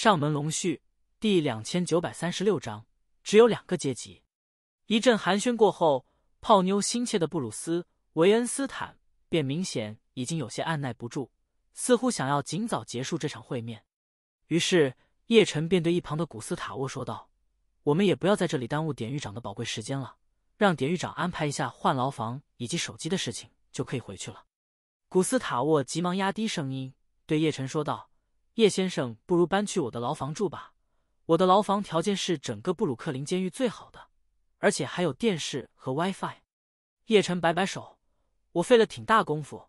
上门龙婿第两千九百三十六章，只有两个阶级。一阵寒暄过后，泡妞心切的布鲁斯·维恩斯坦便明显已经有些按耐不住，似乎想要尽早结束这场会面。于是，叶晨便对一旁的古斯塔沃说道：“我们也不要在这里耽误典狱长的宝贵时间了，让典狱长安排一下换牢房以及手机的事情，就可以回去了。”古斯塔沃急忙压低声音对叶晨说道。叶先生，不如搬去我的牢房住吧。我的牢房条件是整个布鲁克林监狱最好的，而且还有电视和 WiFi。叶晨摆摆手：“我费了挺大功夫，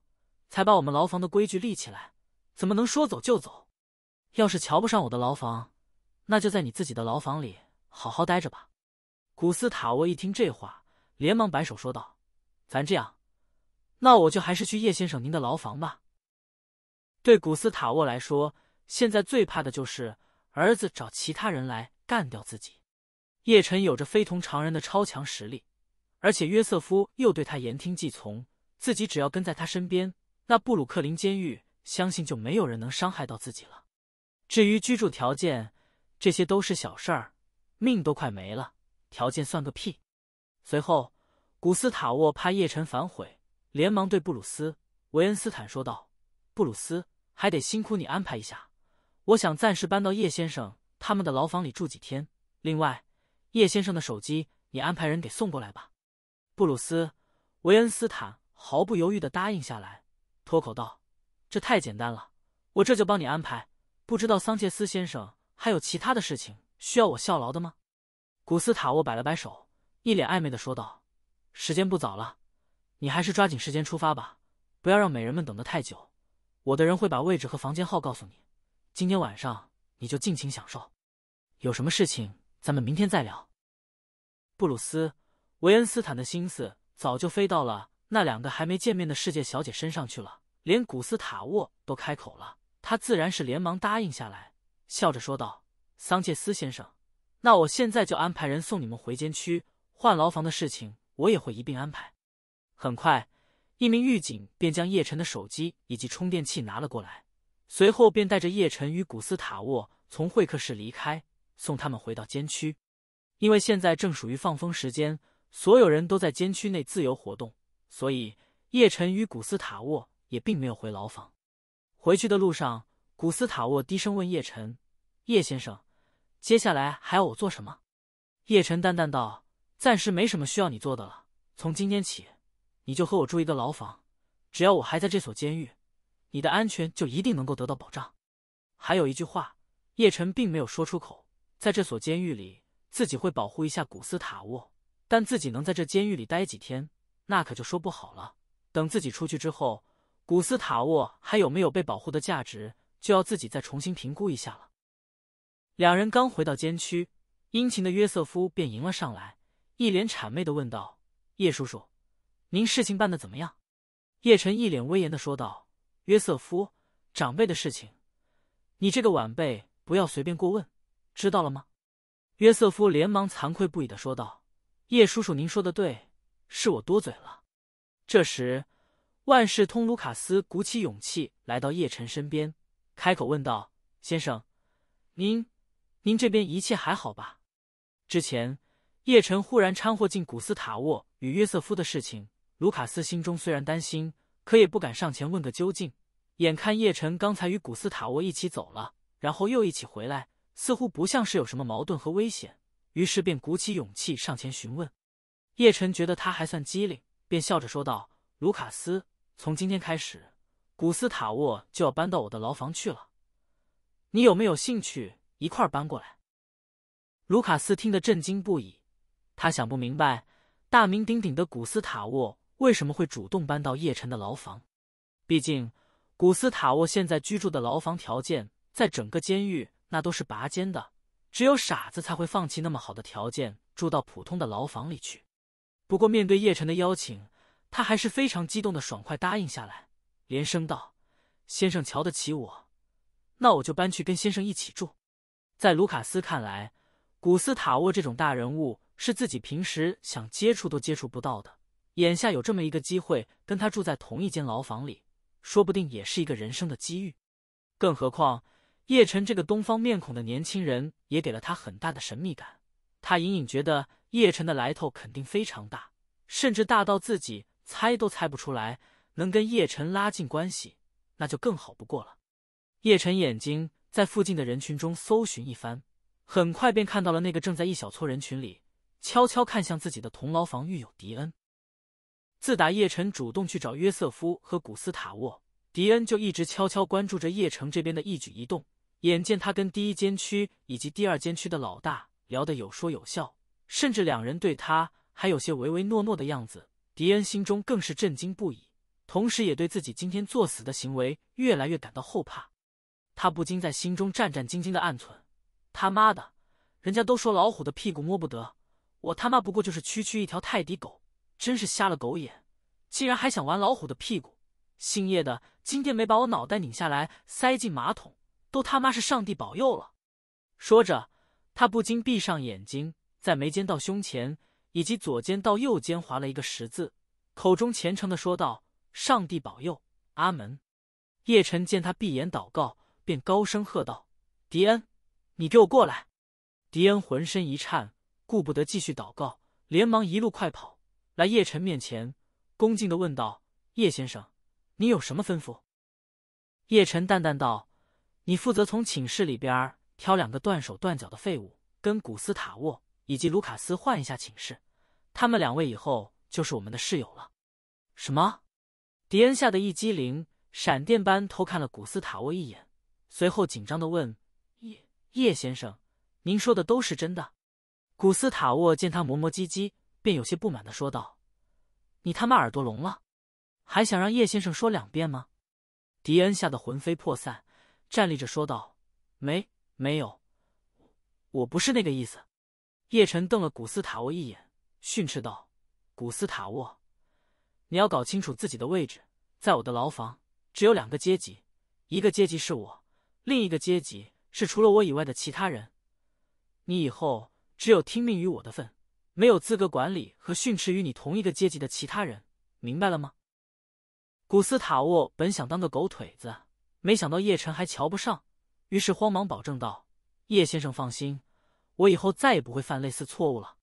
才把我们牢房的规矩立起来，怎么能说走就走？要是瞧不上我的牢房，那就在你自己的牢房里好好待着吧。”古斯塔沃一听这话，连忙摆手说道：“咱这样，那我就还是去叶先生您的牢房吧。”对古斯塔沃来说，现在最怕的就是儿子找其他人来干掉自己。叶辰有着非同常人的超强实力，而且约瑟夫又对他言听计从，自己只要跟在他身边，那布鲁克林监狱相信就没有人能伤害到自己了。至于居住条件，这些都是小事儿，命都快没了，条件算个屁。随后，古斯塔沃怕叶辰反悔，连忙对布鲁斯·维恩斯坦说道：“布鲁斯，还得辛苦你安排一下。”我想暂时搬到叶先生他们的牢房里住几天。另外，叶先生的手机你安排人给送过来吧。布鲁斯·维恩斯坦毫不犹豫的答应下来，脱口道：“这太简单了，我这就帮你安排。”不知道桑切斯先生还有其他的事情需要我效劳的吗？古斯塔沃摆了摆手，一脸暧昧的说道：“时间不早了，你还是抓紧时间出发吧，不要让美人们等得太久。我的人会把位置和房间号告诉你。”今天晚上你就尽情享受，有什么事情咱们明天再聊。布鲁斯·维恩斯坦的心思早就飞到了那两个还没见面的世界小姐身上去了，连古斯塔沃都开口了，他自然是连忙答应下来，笑着说道：“桑切斯先生，那我现在就安排人送你们回监区，换牢房的事情我也会一并安排。”很快，一名狱警便将叶晨的手机以及充电器拿了过来。随后便带着叶辰与古斯塔沃从会客室离开，送他们回到监区。因为现在正属于放风时间，所有人都在监区内自由活动，所以叶晨与古斯塔沃也并没有回牢房。回去的路上，古斯塔沃低声问叶晨：“叶先生，接下来还要我做什么？”叶晨淡淡道：“暂时没什么需要你做的了。从今天起，你就和我住一个牢房，只要我还在这所监狱。”你的安全就一定能够得到保障。还有一句话，叶晨并没有说出口。在这所监狱里，自己会保护一下古斯塔沃，但自己能在这监狱里待几天，那可就说不好了。等自己出去之后，古斯塔沃还有没有被保护的价值，就要自己再重新评估一下了。两人刚回到监区，殷勤的约瑟夫便迎了上来，一脸谄媚的问道：“叶叔叔，您事情办的怎么样？”叶晨一脸威严的说道。约瑟夫，长辈的事情，你这个晚辈不要随便过问，知道了吗？约瑟夫连忙惭愧不已的说道：“叶叔叔，您说的对，是我多嘴了。”这时，万事通卢卡斯鼓起勇气来到叶晨身边，开口问道：“先生，您，您这边一切还好吧？”之前，叶晨忽然掺和进古斯塔沃与约瑟夫的事情，卢卡斯心中虽然担心。可也不敢上前问个究竟。眼看叶晨刚才与古斯塔沃一起走了，然后又一起回来，似乎不像是有什么矛盾和危险，于是便鼓起勇气上前询问。叶晨觉得他还算机灵，便笑着说道：“卢卡斯，从今天开始，古斯塔沃就要搬到我的牢房去了，你有没有兴趣一块搬过来？”卢卡斯听得震惊不已，他想不明白，大名鼎鼎的古斯塔沃。为什么会主动搬到叶辰的牢房？毕竟古斯塔沃现在居住的牢房条件在整个监狱那都是拔尖的，只有傻子才会放弃那么好的条件住到普通的牢房里去。不过面对叶辰的邀请，他还是非常激动的爽快答应下来，连声道：“先生瞧得起我，那我就搬去跟先生一起住。”在卢卡斯看来，古斯塔沃这种大人物是自己平时想接触都接触不到的。眼下有这么一个机会跟他住在同一间牢房里，说不定也是一个人生的机遇。更何况叶晨这个东方面孔的年轻人也给了他很大的神秘感，他隐隐觉得叶晨的来头肯定非常大，甚至大到自己猜都猜不出来。能跟叶晨拉近关系，那就更好不过了。叶晨眼睛在附近的人群中搜寻一番，很快便看到了那个正在一小撮人群里悄悄看向自己的同牢房狱友迪恩。自打叶辰主动去找约瑟夫和古斯塔沃，迪恩就一直悄悄关注着叶城这边的一举一动。眼见他跟第一监区以及第二监区的老大聊得有说有笑，甚至两人对他还有些唯唯诺诺的样子，迪恩心中更是震惊不已，同时也对自己今天作死的行为越来越感到后怕。他不禁在心中战战兢兢的暗存：“他妈的，人家都说老虎的屁股摸不得，我他妈不过就是区区一条泰迪狗。”真是瞎了狗眼，竟然还想玩老虎的屁股！姓叶的，今天没把我脑袋拧下来塞进马桶，都他妈是上帝保佑了。说着，他不禁闭上眼睛，在眉间到胸前以及左肩到右肩划了一个十字，口中虔诚的说道：“上帝保佑，阿门。”叶晨见他闭眼祷告，便高声喝道：“迪恩，你给我过来！”迪恩浑身一颤，顾不得继续祷告，连忙一路快跑。来叶晨面前，恭敬的问道：“叶先生，你有什么吩咐？”叶晨淡淡道：“你负责从寝室里边挑两个断手断脚的废物，跟古斯塔沃以及卢卡斯换一下寝室，他们两位以后就是我们的室友了。”“什么？”迪恩吓得一激灵，闪电般偷看了古斯塔沃一眼，随后紧张的问：“叶叶先生，您说的都是真的？”古斯塔沃见他磨磨唧唧。便有些不满的说道：“你他妈耳朵聋了，还想让叶先生说两遍吗？”迪恩吓得魂飞魄散，站立着说道：“没没有，我不是那个意思。”叶晨瞪了古斯塔沃一眼，训斥道：“古斯塔沃，你要搞清楚自己的位置，在我的牢房只有两个阶级，一个阶级是我，另一个阶级是除了我以外的其他人。你以后只有听命于我的份。”没有资格管理和训斥与你同一个阶级的其他人，明白了吗？古斯塔沃本想当个狗腿子，没想到叶晨还瞧不上，于是慌忙保证道：“叶先生放心，我以后再也不会犯类似错误了。”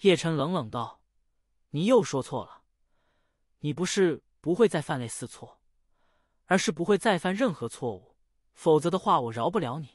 叶晨冷冷道：“你又说错了，你不是不会再犯类似错，而是不会再犯任何错误，否则的话，我饶不了你。”